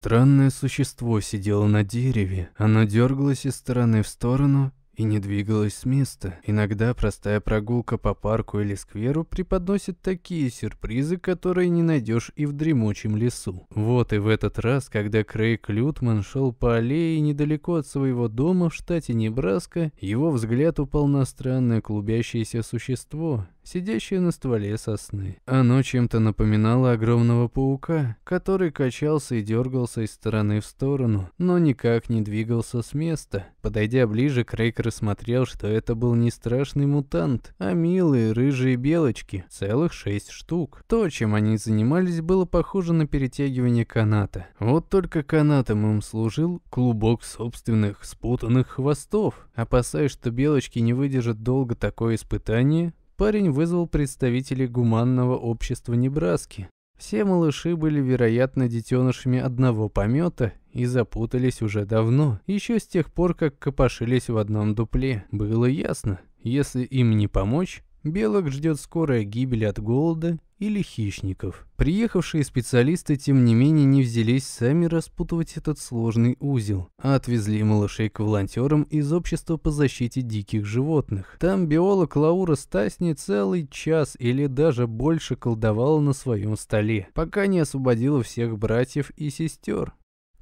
Странное существо сидело на дереве, оно дергалось из стороны в сторону и не двигалось с места. Иногда простая прогулка по парку или скверу преподносит такие сюрпризы, которые не найдешь и в дремучем лесу. Вот и в этот раз, когда Крейг Лютман шел по аллее недалеко от своего дома в штате Небраска, его взгляд упал на странное клубящееся существо, сидящие на стволе сосны. Оно чем-то напоминало огромного паука, который качался и дергался из стороны в сторону, но никак не двигался с места. Подойдя ближе, Крейг рассмотрел, что это был не страшный мутант, а милые рыжие белочки, целых шесть штук. То, чем они занимались, было похоже на перетягивание каната. Вот только канатом им служил клубок собственных спутанных хвостов. Опасаясь, что белочки не выдержат долго такое испытание, парень вызвал представителей гуманного общества Небраски. Все малыши были, вероятно, детенышами одного помета и запутались уже давно, еще с тех пор, как копошились в одном дупле. Было ясно, если им не помочь, белок ждет скорая гибель от голода или хищников. Приехавшие специалисты, тем не менее, не взялись сами распутывать этот сложный узел, а отвезли малышей к волонтерам из общества по защите диких животных. Там биолог Лаура Стасни целый час или даже больше колдовала на своем столе, пока не освободила всех братьев и сестер.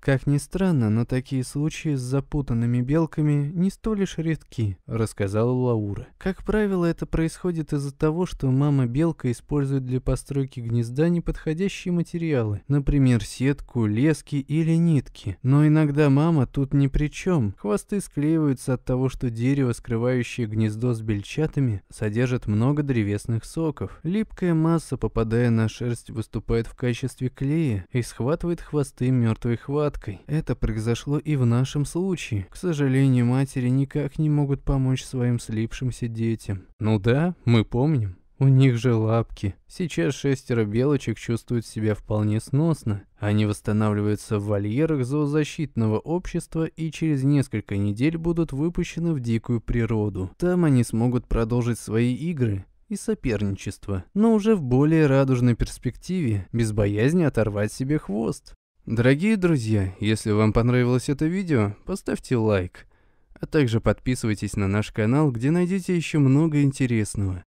Как ни странно, но такие случаи с запутанными белками не столь лишь редки, рассказала Лаура. Как правило, это происходит из-за того, что мама-белка использует для постройки гнезда неподходящие материалы, например, сетку, лески или нитки. Но иногда мама тут ни при чем. Хвосты склеиваются от того, что дерево, скрывающее гнездо с бельчатами, содержит много древесных соков. Липкая масса, попадая на шерсть, выступает в качестве клея и схватывает хвосты мертвой хватки схваткой. Это произошло и в нашем случае. К сожалению, матери никак не могут помочь своим слипшимся детям. Ну да, мы помним. У них же лапки. Сейчас шестеро белочек чувствуют себя вполне сносно. Они восстанавливаются в вольерах зоозащитного общества и через несколько недель будут выпущены в дикую природу. Там они смогут продолжить свои игры и соперничество, но уже в более радужной перспективе, без боязни оторвать себе хвост. Дорогие друзья, если вам понравилось это видео, поставьте лайк, а также подписывайтесь на наш канал, где найдете еще много интересного.